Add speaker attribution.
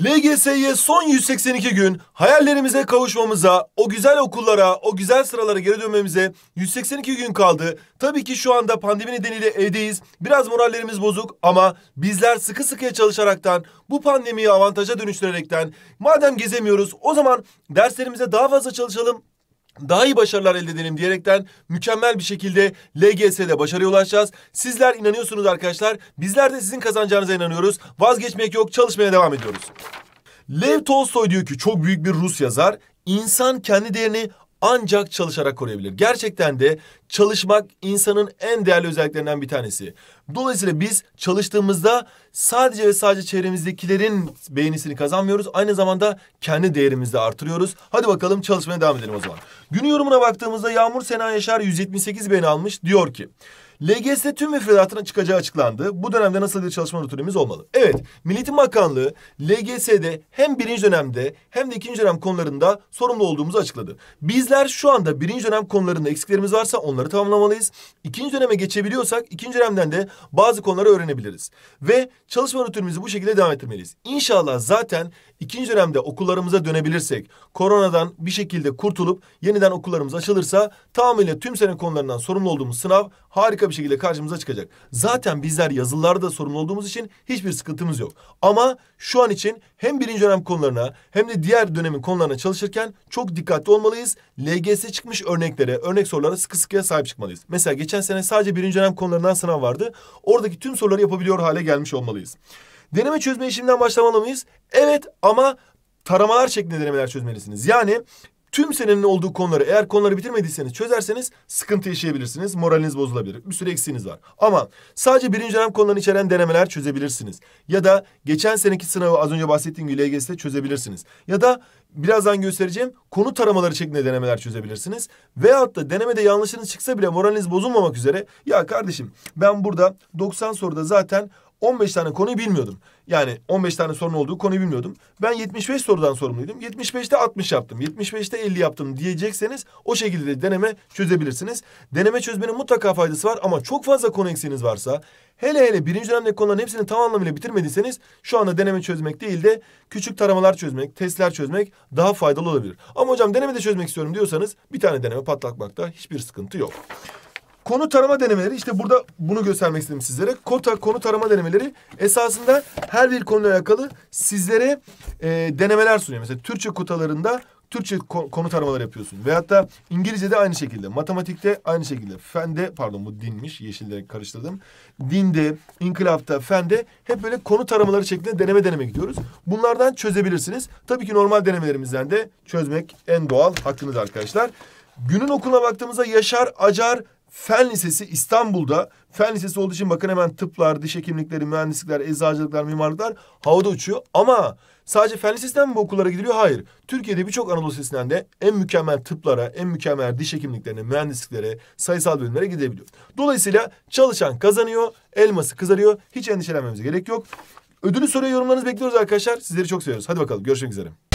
Speaker 1: LGS'ye son 182 gün hayallerimize kavuşmamıza, o güzel okullara, o güzel sıralara geri dönmemize 182 gün kaldı. Tabii ki şu anda pandemi nedeniyle evdeyiz. Biraz morallerimiz bozuk ama bizler sıkı sıkıya çalışaraktan, bu pandemiyi avantaja dönüştürerekten, madem gezemiyoruz o zaman derslerimize daha fazla çalışalım, daha iyi başarılar elde edelim diyerekten mükemmel bir şekilde LGS'de başarıya ulaşacağız. Sizler inanıyorsunuz arkadaşlar. Bizler de sizin kazanacağınıza inanıyoruz. Vazgeçmek yok, çalışmaya devam ediyoruz. Lev Tolstoy diyor ki çok büyük bir Rus yazar. İnsan kendi değerini ancak çalışarak koruyabilir. Gerçekten de çalışmak insanın en değerli özelliklerinden bir tanesi. Dolayısıyla biz çalıştığımızda sadece ve sadece çevremizdekilerin beğenisini kazanmıyoruz. Aynı zamanda kendi değerimizi de artırıyoruz. Hadi bakalım çalışmaya devam edelim o zaman. Günün yorumuna baktığımızda Yağmur Sena Yaşar 178 beğeni almış. Diyor ki LGS tüm müfredatına çıkacağı açıklandı. Bu dönemde nasıl bir çalışma rutinimiz olmalı? Evet, Milli Eğitim Bakanlığı LGS'de hem birinci dönemde hem de ikinci dönem konularında sorumlu olduğumuzu açıkladı. Bizler şu anda birinci dönem konularında eksiklerimiz varsa onları tamamlamalıyız. İkinci döneme geçebiliyorsak ikinci dönemden de bazı konuları öğrenebiliriz. Ve çalışma rutinimizi bu şekilde devam ettirmeliyiz. İnşallah zaten ikinci dönemde okullarımıza dönebilirsek, koronadan bir şekilde kurtulup yeniden okullarımız açılırsa tamamıyla tüm sene konularından sorumlu olduğumuz sınav harika bir bir şekilde karşımıza çıkacak. Zaten bizler yazılılarda sorumlu olduğumuz için hiçbir sıkıntımız yok. Ama şu an için hem birinci dönem konularına hem de diğer dönemin konularına çalışırken çok dikkatli olmalıyız. LGS çıkmış örneklere, örnek sorulara sıkı sıkıya sahip çıkmalıyız. Mesela geçen sene sadece birinci dönem konularından sınav vardı. Oradaki tüm soruları yapabiliyor hale gelmiş olmalıyız. Deneme çözme şimdiden başlamalı mıyız? Evet ama taramalar şeklinde denemeler çözmelisiniz. Yani Tüm senenin olduğu konuları eğer konuları bitirmediyseniz çözerseniz sıkıntı yaşayabilirsiniz. Moraliniz bozulabilir. Bir sürü eksiğiniz var. Ama sadece birinci dönem konularını içeren denemeler çözebilirsiniz. Ya da geçen seneki sınavı az önce bahsettiğim gibi LGS'de çözebilirsiniz. Ya da birazdan göstereceğim konu taramaları şeklinde denemeler çözebilirsiniz. Veyahut da denemede yanlışınız çıksa bile moraliniz bozulmamak üzere ya kardeşim ben burada 90 soruda zaten 15 tane konuyu bilmiyordum. Yani 15 tane sorun olduğu konuyu bilmiyordum. Ben 75 sorudan sorumluydum. 75'te 60 yaptım. 75'te 50 yaptım diyecekseniz o şekilde de deneme çözebilirsiniz. Deneme çözmenin mutlaka faydası var ama çok fazla konu eksiğiniz varsa hele hele birinci dönemdeki konuların hepsini tam anlamıyla bitirmediyseniz şu anda deneme çözmek değil de küçük taramalar çözmek, testler çözmek daha faydalı olabilir. Ama hocam deneme de çözmek istiyorum diyorsanız bir tane deneme patlatmakta hiçbir sıkıntı yok. Konu tarama denemeleri işte burada bunu göstermek istedim sizlere. Kota konu tarama denemeleri esasında her bir konuyla alakalı sizlere e, denemeler sunuyor. Mesela Türkçe kotalarında Türkçe konu taramaları yapıyorsun. Veyahut da İngilizce'de aynı şekilde, matematikte aynı şekilde, fende pardon bu dinmiş, yeşilde karıştırdım. Dinde, inkılapta, fende hep böyle konu taramaları şeklinde deneme deneme gidiyoruz. Bunlardan çözebilirsiniz. Tabii ki normal denemelerimizden de çözmek en doğal hakkınız arkadaşlar. Günün okuluna baktığımızda Yaşar Acar Fen Lisesi İstanbul'da Fen Lisesi olduğu için bakın hemen tıplar, diş hekimlikleri, mühendislikler, eczacılıklar, mimarlıklar havada uçuyor. Ama sadece Fen Lisesi'nden mi bu okullara gidiliyor? Hayır. Türkiye'de birçok Anadolu Lisesi'nden de en mükemmel tıplara, en mükemmel diş hekimliklerine, mühendisliklere, sayısal bölümlere gidebiliyor. Dolayısıyla çalışan kazanıyor, elması kızarıyor. Hiç endişelenmemize gerek yok. Ödülü soruya yorumlarınızı bekliyoruz arkadaşlar. Sizleri çok seviyoruz. Hadi bakalım görüşmek üzere.